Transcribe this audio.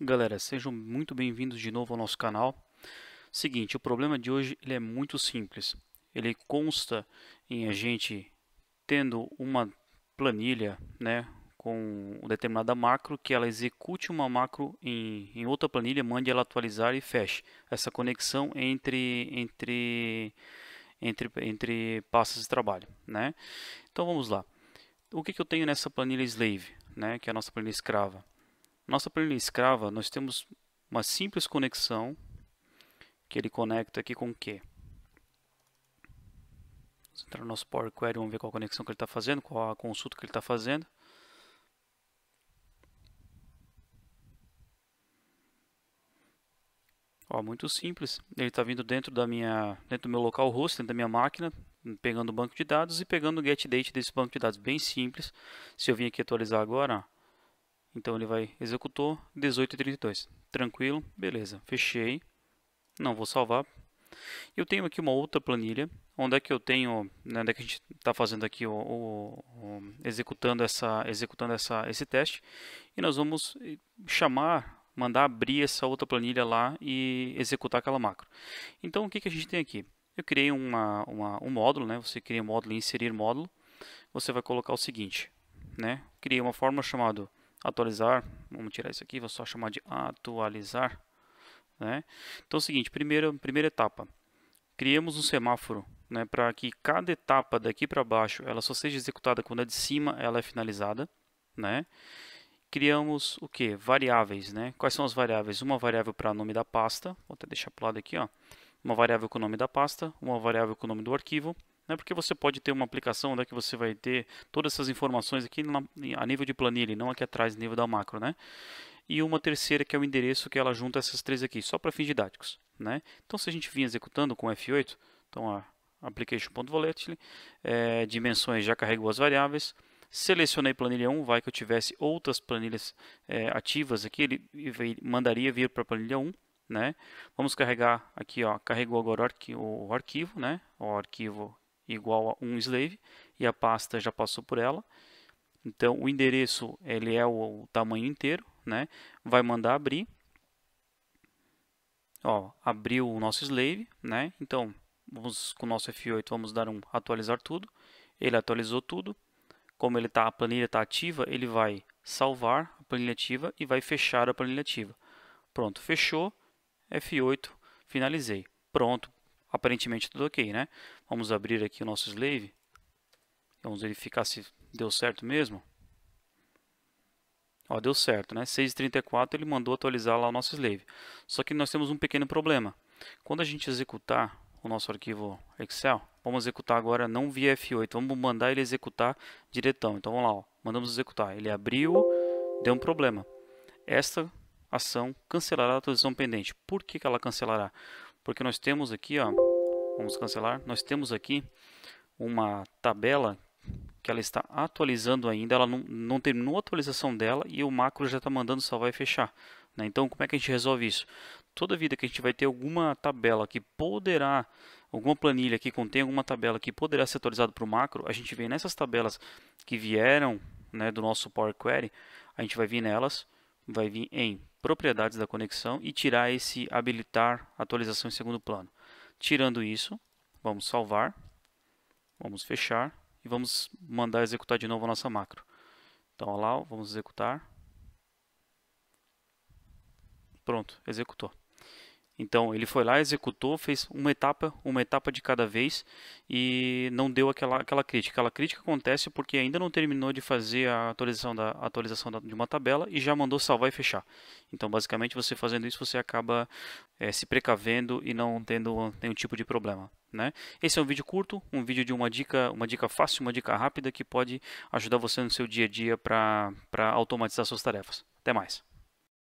Galera, sejam muito bem-vindos de novo ao nosso canal. Seguinte, o problema de hoje ele é muito simples. Ele consta em a gente tendo uma planilha né, com determinada macro, que ela execute uma macro em, em outra planilha, mande ela atualizar e feche. Essa conexão entre, entre, entre, entre pastas de trabalho. Né? Então vamos lá. O que, que eu tenho nessa planilha slave, né, que é a nossa planilha escrava? Nossa planilha escrava, nós temos uma simples conexão que ele conecta aqui com o quê? Vamos entrar no nosso Power Query, vamos ver qual a conexão que ele está fazendo, qual a consulta que ele está fazendo. Ó, muito simples. Ele está vindo dentro da minha, dentro do meu local host, dentro da minha máquina, pegando o banco de dados e pegando o get date desse banco de dados. Bem simples. Se eu vim aqui atualizar agora, então ele vai executou 1832. Tranquilo, beleza. Fechei. Não vou salvar. Eu tenho aqui uma outra planilha, onde é que eu tenho, né, onde é que a gente está fazendo aqui o, o, o, executando essa, executando essa, esse teste, e nós vamos eh, chamar, mandar abrir essa outra planilha lá e executar aquela macro. Então o que que a gente tem aqui? Eu criei uma, uma, um módulo, né? Você cria um módulo, inserir módulo. Você vai colocar o seguinte, né? Criei uma fórmula chamada atualizar, vamos tirar isso aqui, vou só chamar de atualizar, né? Então é o seguinte, primeira, primeira etapa, criamos um semáforo, né, para que cada etapa daqui para baixo, ela só seja executada quando a de cima ela é finalizada, né? Criamos o que? Variáveis, né? Quais são as variáveis? Uma variável para nome da pasta, vou até deixar para o lado aqui, ó. Uma variável com o nome da pasta, uma variável com o nome do arquivo, né? Porque você pode ter uma aplicação é que você vai ter todas essas informações aqui na, a nível de planilha, não aqui atrás, nível da macro. Né? E uma terceira que é o endereço que ela junta essas três aqui, só para fins didáticos. Né? Então, se a gente vinha executando com F8, então a application.volatile, é, dimensões já carregou as variáveis, selecionei planilha 1, vai que eu tivesse outras planilhas é, ativas aqui, ele mandaria vir para a planilha 1, né? Vamos carregar aqui, ó, carregou agora o arquivo, né? O arquivo igual a um slave e a pasta já passou por ela. Então o endereço ele é o, o tamanho inteiro, né? Vai mandar abrir. Ó, abriu o nosso slave, né? Então vamos com o nosso F8 vamos dar um atualizar tudo. Ele atualizou tudo. Como ele tá a planilha está ativa, ele vai salvar a planilha ativa e vai fechar a planilha ativa. Pronto, fechou. F8, finalizei. Pronto, aparentemente tudo ok, né? Vamos abrir aqui o nosso slave. Vamos verificar se deu certo mesmo. Ó, deu certo, né? 6.34 ele mandou atualizar lá o nosso slave. Só que nós temos um pequeno problema. Quando a gente executar o nosso arquivo Excel, vamos executar agora não via F8, vamos mandar ele executar diretão. Então vamos lá, ó. mandamos executar. Ele abriu, deu um problema. Esta ação cancelará a atualização pendente. Por que, que ela cancelará? porque nós temos aqui, ó, vamos cancelar, nós temos aqui uma tabela que ela está atualizando ainda, ela não, não terminou a atualização dela e o macro já está mandando salvar e fechar. Né? Então, como é que a gente resolve isso? Toda vida que a gente vai ter alguma tabela que poderá, alguma planilha que contém alguma tabela que poderá ser atualizada para o macro, a gente vem nessas tabelas que vieram né, do nosso Power Query, a gente vai vir nelas, vai vir em propriedades da conexão e tirar esse habilitar atualização em segundo plano. Tirando isso, vamos salvar, vamos fechar e vamos mandar executar de novo a nossa macro. Então, lá, vamos executar. Pronto, executou. Então ele foi lá, executou, fez uma etapa, uma etapa de cada vez e não deu aquela, aquela crítica. Aquela crítica acontece porque ainda não terminou de fazer a atualização, da, a atualização da, de uma tabela e já mandou salvar e fechar. Então basicamente você fazendo isso você acaba é, se precavendo e não tendo nenhum tipo de problema. Né? Esse é um vídeo curto, um vídeo de uma dica, uma dica fácil, uma dica rápida que pode ajudar você no seu dia a dia para automatizar suas tarefas. Até mais!